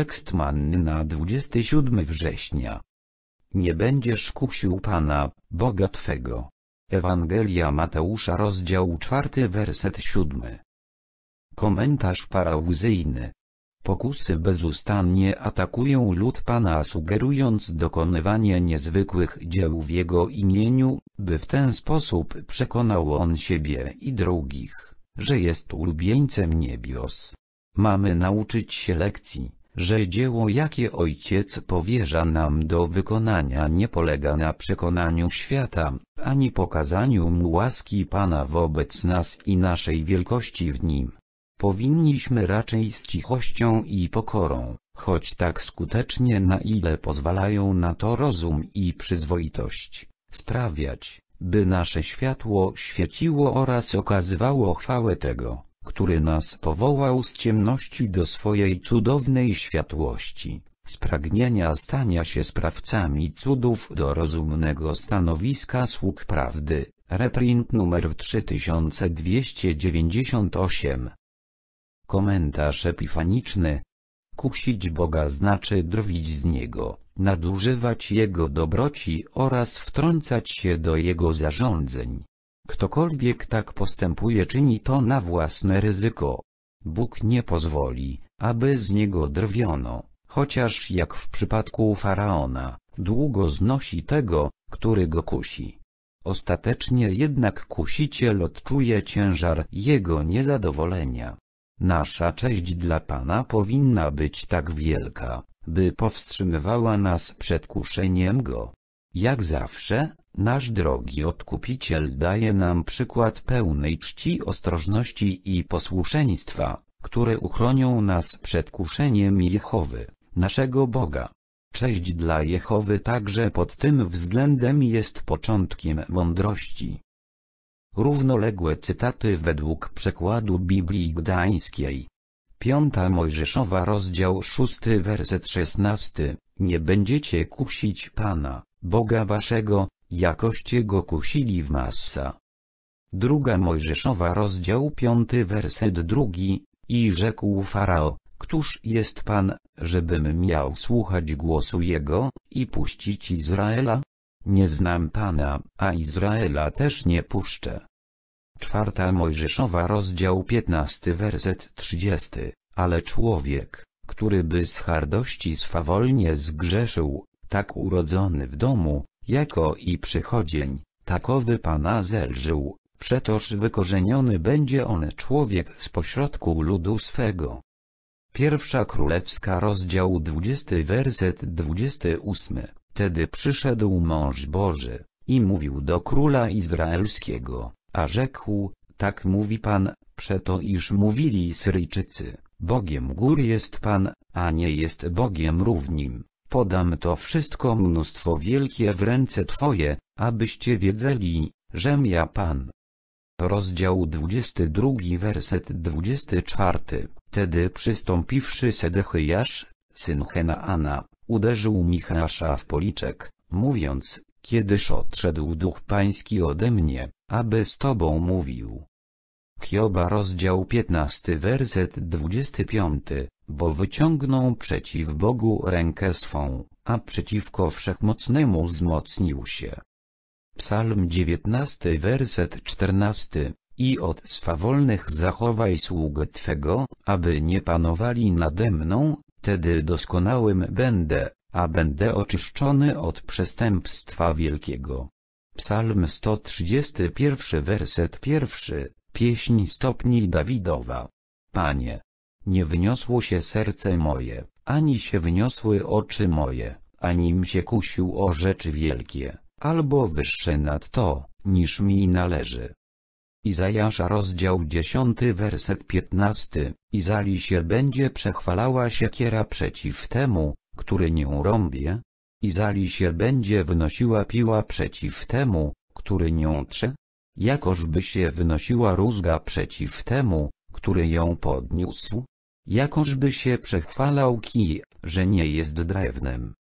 Tekst manny na 27 września. Nie będziesz kusił Pana, Boga Twego. Ewangelia Mateusza rozdział 4 werset 7. Komentarz parałzyjny. Pokusy bezustannie atakują lud Pana sugerując dokonywanie niezwykłych dzieł w Jego imieniu, by w ten sposób przekonał On siebie i drugich, że jest ulubieńcem niebios. Mamy nauczyć się lekcji że dzieło jakie Ojciec powierza nam do wykonania nie polega na przekonaniu świata, ani pokazaniu mu łaski Pana wobec nas i naszej wielkości w Nim. Powinniśmy raczej z cichością i pokorą, choć tak skutecznie na ile pozwalają na to rozum i przyzwoitość, sprawiać, by nasze światło świeciło oraz okazywało chwałę tego, który nas powołał z ciemności do swojej cudownej światłości, z pragnienia stania się sprawcami cudów do rozumnego stanowiska sług prawdy. Reprint numer 3298 Komentarz epifaniczny Kusić Boga znaczy drwić z Niego, nadużywać Jego dobroci oraz wtrącać się do Jego zarządzeń. Ktokolwiek tak postępuje czyni to na własne ryzyko. Bóg nie pozwoli, aby z niego drwiono, chociaż jak w przypadku Faraona, długo znosi tego, który go kusi. Ostatecznie jednak kusiciel odczuje ciężar jego niezadowolenia. Nasza cześć dla Pana powinna być tak wielka, by powstrzymywała nas przed kuszeniem Go. Jak zawsze, nasz drogi odkupiciel daje nam przykład pełnej czci ostrożności i posłuszeństwa, które uchronią nas przed kuszeniem Jehowy, naszego Boga. Cześć dla Jehowy także pod tym względem jest początkiem mądrości. Równoległe cytaty według przekładu Biblii Gdańskiej. Piąta Mojżeszowa rozdział 6 werset 16. Nie będziecie kusić Pana, Boga waszego, jakoście go kusili w massa. Druga Mojżeszowa rozdział 5 werset drugi, i rzekł Farao, Któż jest Pan, żebym miał słuchać głosu Jego, i puścić Izraela? Nie znam Pana, a Izraela też nie puszczę. Czwarta Mojżeszowa rozdział 15 werset 30, ale człowiek, który by z hardości swawolnie zgrzeszył, tak urodzony w domu, jako i przychodzień, takowy Pana zelżył, przetoż wykorzeniony będzie on człowiek z pośrodku ludu swego. Pierwsza Królewska rozdział 20 werset 28 Tedy przyszedł mąż Boży, i mówił do króla izraelskiego, a rzekł, tak mówi Pan, przeto iż mówili Syryjczycy, Bogiem gór jest Pan, a nie jest Bogiem równim podam to wszystko mnóstwo wielkie w ręce Twoje, abyście wiedzieli, żem ja Pan. Rozdział 22 werset 24 Tedy przystąpiwszy Sedechiasz, syn Henaana, uderzył Michasza w policzek, mówiąc, kiedyż odszedł duch pański ode mnie, aby z tobą mówił. Hioba rozdział 15 werset 25, bo wyciągnął przeciw Bogu rękę swą, a przeciwko Wszechmocnemu wzmocnił się. Psalm 19 werset 14 i od swawolnych zachowaj sługę Twego, aby nie panowali nade mną, tedy doskonałym będę, a będę oczyszczony od przestępstwa wielkiego. Psalm 131 werset pierwszy, Pieśń stopni Dawidowa. Panie, nie wyniosło się serce moje, ani się wyniosły oczy moje, anim się kusił o rzeczy wielkie, albo wyższe nad to, niż mi należy. Izajasza rozdział 10 werset 15, Izali się będzie przechwalała siekiera przeciw temu, który nią rąbie, Izali się będzie wynosiła piła przeciw temu, który nią trze, Jakożby się wynosiła rózga przeciw temu, który ją podniósł? Jakożby się przechwalał kij, że nie jest drewnem.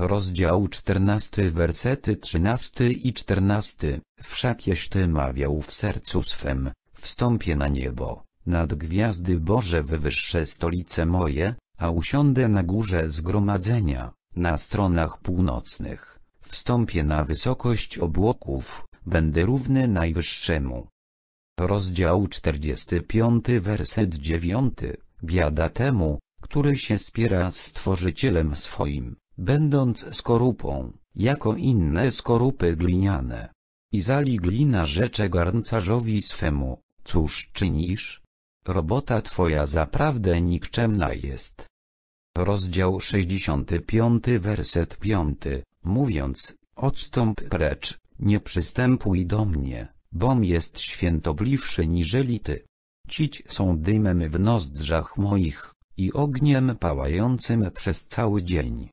Rozdział 14 wersety 13 i 14 Wszak ty mawiał w sercu swem, wstąpię na niebo, nad gwiazdy Boże wywyższe, stolice moje, a usiądę na górze zgromadzenia, na stronach północnych, wstąpię na wysokość obłoków, będę równy Najwyższemu. Rozdział 45 werset 9 Biada temu, który się spiera z Stworzycielem swoim, będąc skorupą, jako inne skorupy gliniane. I zali glina rzecze garncarzowi swemu, cóż czynisz? Robota twoja zaprawdę nikczemna jest. Rozdział 65 werset 5, mówiąc, odstąp precz, nie przystępuj do mnie, bom jest świętobliwszy niżeli ty. Cić są dymem w nozdrzach moich, i ogniem pałającym przez cały dzień.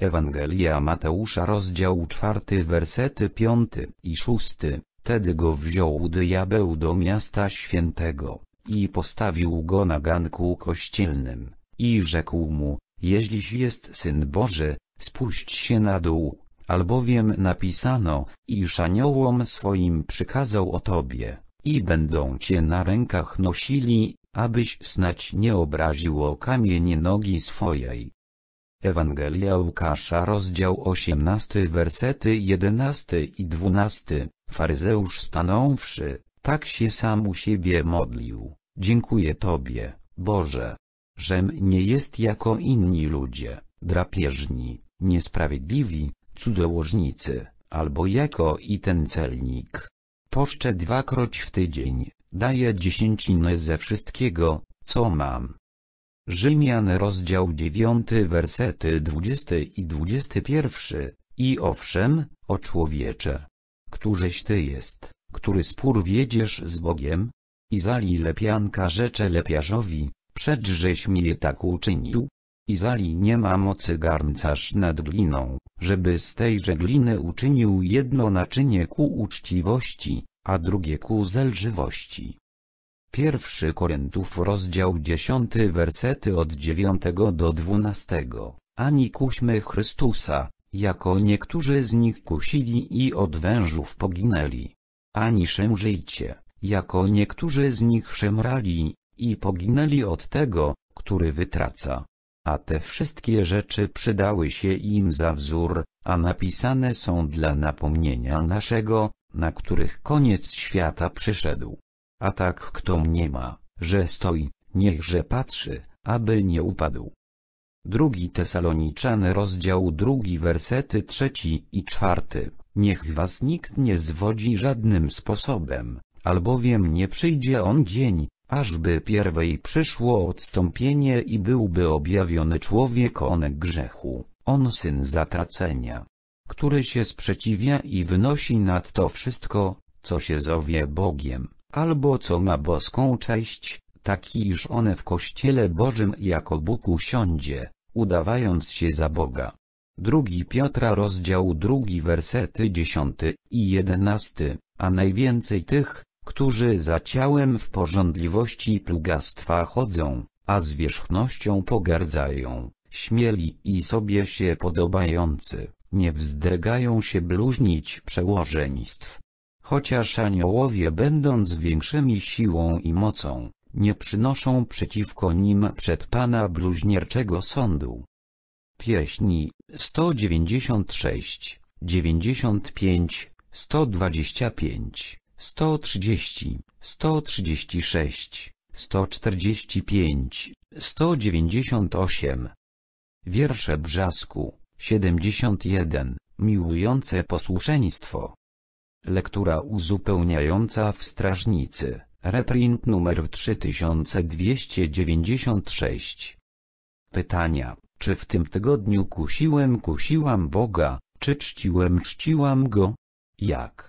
Ewangelia Mateusza rozdział czwarty wersety piąty i szósty. Tedy go wziął diabeł do miasta świętego, i postawił go na ganku kościelnym, i rzekł mu, jeźliś jest Syn Boży, spuść się na dół, albowiem napisano, iż aniołom swoim przykazał o tobie, i będą cię na rękach nosili, abyś snać nie obraził o kamienie nogi swojej. Ewangelia Łukasza rozdział 18 wersety 11 i 12, faryzeusz stanąwszy, tak się sam u siebie modlił, dziękuję Tobie, Boże, żem nie jest jako inni ludzie, drapieżni, niesprawiedliwi, cudzołożnicy, albo jako i ten celnik. Poszczę dwakroć w tydzień, daję dziesięcinę ze wszystkiego, co mam. Rzymian rozdział 9 wersety 20 i 21, i owszem, o człowiecze. Któżeś ty jest, który spór wiedziesz z Bogiem? Izali lepianka rzecze lepiarzowi, przedżeś je tak uczynił, Izali nie ma mocy garncarz nad gliną, żeby z tejże gliny uczynił jedno naczynie ku uczciwości, a drugie ku zelżywości. Pierwszy Koryntów rozdział 10 wersety od 9 do 12. Ani kuśmy Chrystusa, jako niektórzy z nich kusili i od wężów poginęli. Ani szemrzyjcie, jako niektórzy z nich szemrali, i poginęli od tego, który wytraca a te wszystkie rzeczy przydały się im za wzór, a napisane są dla napomnienia naszego, na których koniec świata przyszedł. A tak kto mnie ma, że stoi, niechże patrzy, aby nie upadł. Drugi Tesaloniczan rozdział drugi wersety trzeci i czwarty. Niech was nikt nie zwodzi żadnym sposobem, albowiem nie przyjdzie on dzień, ażby pierwej przyszło odstąpienie i byłby objawiony człowiek onek grzechu, on syn zatracenia, który się sprzeciwia i wynosi nad to wszystko, co się zowie Bogiem, albo co ma boską cześć, taki iż one w Kościele Bożym jako Bóg usiądzie, udawając się za Boga. Drugi Piotra rozdział drugi wersety dziesiąty i jedenasty, a najwięcej tych, którzy za ciałem w porządliwości plugastwa chodzą, a zwierzchnością pogardzają, śmieli i sobie się podobający, nie wzdrygają się bluźnić przełożeństw. Chociaż aniołowie będąc większymi siłą i mocą, nie przynoszą przeciwko nim przed Pana bluźnierczego sądu. Pieśni 196, 95, 125 sto trzydzieści, sto trzydzieści sześć, sto czterdzieści pięć, sto dziewięćdziesiąt osiem. Wiersze Brzasku, siedemdziesiąt jeden, miłujące posłuszeństwo. Lektura uzupełniająca w strażnicy, reprint numer 3296. Pytania, czy w tym tygodniu kusiłem kusiłam Boga, czy czciłem czciłam Go? Jak?